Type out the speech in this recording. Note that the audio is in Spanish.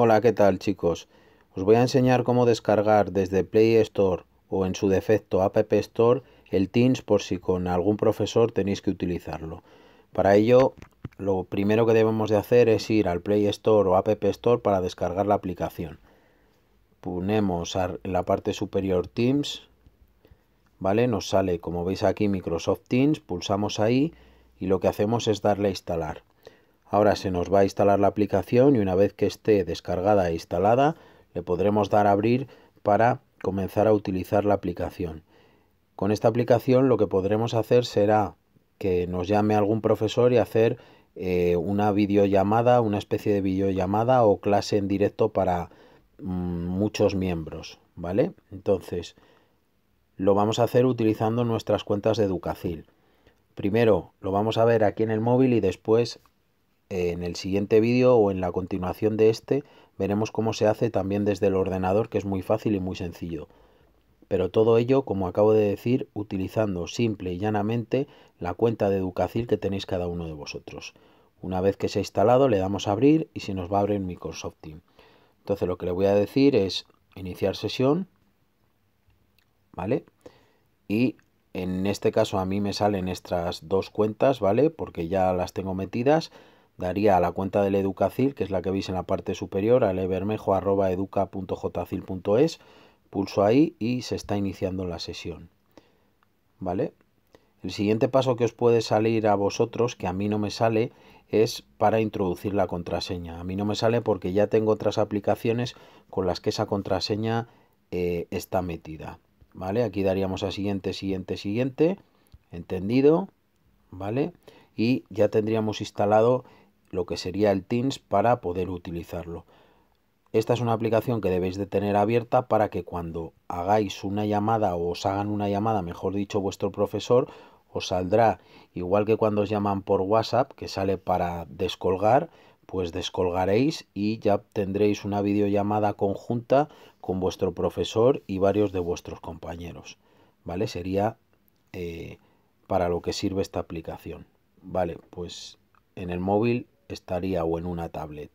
Hola, ¿qué tal chicos? Os voy a enseñar cómo descargar desde Play Store o en su defecto App Store el Teams por si con algún profesor tenéis que utilizarlo. Para ello, lo primero que debemos de hacer es ir al Play Store o App Store para descargar la aplicación. Ponemos en la parte superior Teams, ¿vale? Nos sale, como veis aquí, Microsoft Teams, pulsamos ahí y lo que hacemos es darle a instalar. Ahora se nos va a instalar la aplicación y una vez que esté descargada e instalada le podremos dar a abrir para comenzar a utilizar la aplicación. Con esta aplicación lo que podremos hacer será que nos llame algún profesor y hacer eh, una videollamada, una especie de videollamada o clase en directo para mm, muchos miembros, ¿vale? Entonces, lo vamos a hacer utilizando nuestras cuentas de Educacil. Primero lo vamos a ver aquí en el móvil y después en el siguiente vídeo o en la continuación de este veremos cómo se hace también desde el ordenador que es muy fácil y muy sencillo. Pero todo ello, como acabo de decir, utilizando simple y llanamente la cuenta de Educacil que tenéis cada uno de vosotros. Una vez que se ha instalado le damos a abrir y se nos va a abrir Microsoft Team. Entonces lo que le voy a decir es iniciar sesión, ¿vale? Y en este caso a mí me salen estas dos cuentas, ¿vale? Porque ya las tengo metidas daría a la cuenta del Educacil, que es la que veis en la parte superior, a pulso ahí y se está iniciando la sesión. ¿Vale? El siguiente paso que os puede salir a vosotros, que a mí no me sale, es para introducir la contraseña. A mí no me sale porque ya tengo otras aplicaciones con las que esa contraseña eh, está metida. ¿Vale? Aquí daríamos a siguiente, siguiente, siguiente. Entendido. ¿Vale? Y ya tendríamos instalado lo que sería el Teams para poder utilizarlo. Esta es una aplicación que debéis de tener abierta para que cuando hagáis una llamada o os hagan una llamada, mejor dicho, vuestro profesor, os saldrá igual que cuando os llaman por WhatsApp, que sale para descolgar, pues descolgaréis y ya tendréis una videollamada conjunta con vuestro profesor y varios de vuestros compañeros. ¿Vale? Sería eh, para lo que sirve esta aplicación. Vale, pues en el móvil estaría o en una tablet.